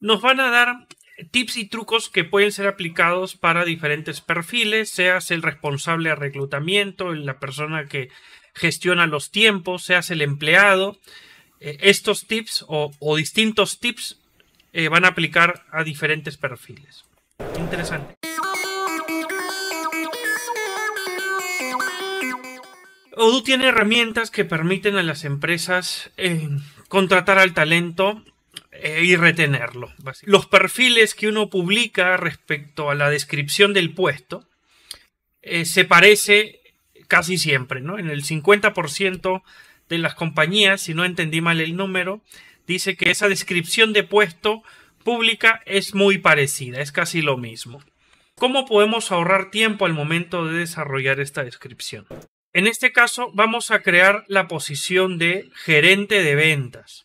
Nos van a dar tips y trucos que pueden ser aplicados para diferentes perfiles, seas el responsable de reclutamiento, la persona que gestiona los tiempos, seas el empleado. Eh, estos tips o, distintos tips eh, van a aplicar a diferentes perfiles. Interesante. Odoo tiene herramientas que permiten a las empresas eh, contratar al talento e, e, y retenerlo. Los perfiles que uno publica respecto a la descripción del puesto eh, se parece casi siempre, En el 50% de las compañías, si no entendí mal el número, dice que esa descripción de puesto pública es muy parecida, es casi lo mismo. ¿Cómo podemos ahorrar tiempo al momento de desarrollar esta descripción? En este caso vamos a crear la posición de gerente de ventas.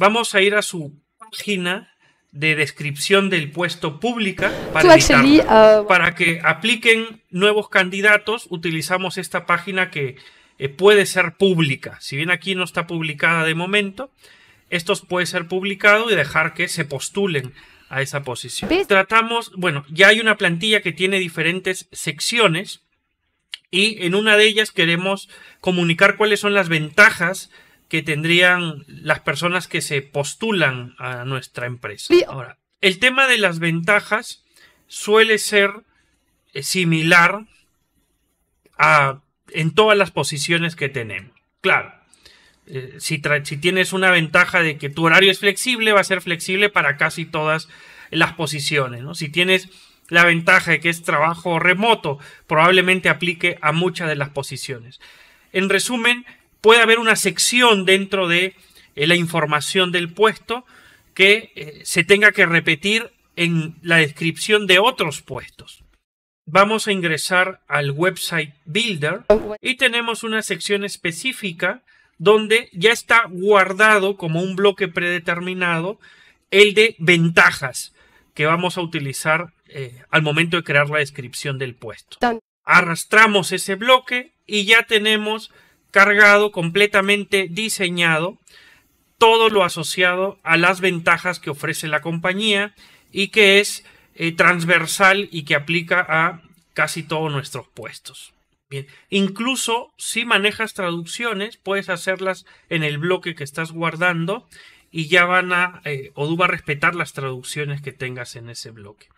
Vamos a ir a su página de descripción del puesto pública para, que apliquen nuevos candidatos. Utilizamos esta página que eh, puede ser pública. Si bien aquí no está publicada de momento, esto puede ser publicado y dejar que se postulen a esa posición. Tratamos, bueno, ya hay una plantilla que tiene diferentes secciones y en una de ellas queremos comunicar cuáles son las ventajas que tendrían las personas que se postulan a nuestra empresa. Ahora, el tema de las ventajas suele ser eh, similar a, en todas las posiciones que tenemos. Claro, eh, si, si, tienes una ventaja de que tu horario es flexible, va a ser flexible para casi todas las posiciones. Si tienes la ventaja de que es trabajo remoto, probablemente aplique a muchas de las posiciones. En resumen, puede haber una sección dentro de eh, la información del puesto que eh, se tenga que repetir en la descripción de otros puestos. Vamos a ingresar al website builder y tenemos una sección específica donde ya está guardado como un bloque predeterminado el de ventajas que vamos a utilizar eh, al momento de crear la descripción del puesto. Arrastramos ese bloque y ya tenemos cargado, completamente diseñado, todo lo asociado a las ventajas que ofrece la compañía y que es eh, transversal y que aplica a casi todos nuestros puestos. Bien, incluso si manejas traducciones, puedes hacerlas en el bloque que estás guardando y ya van a, eh, o Odoo va a respetar las traducciones que tengas en ese bloque.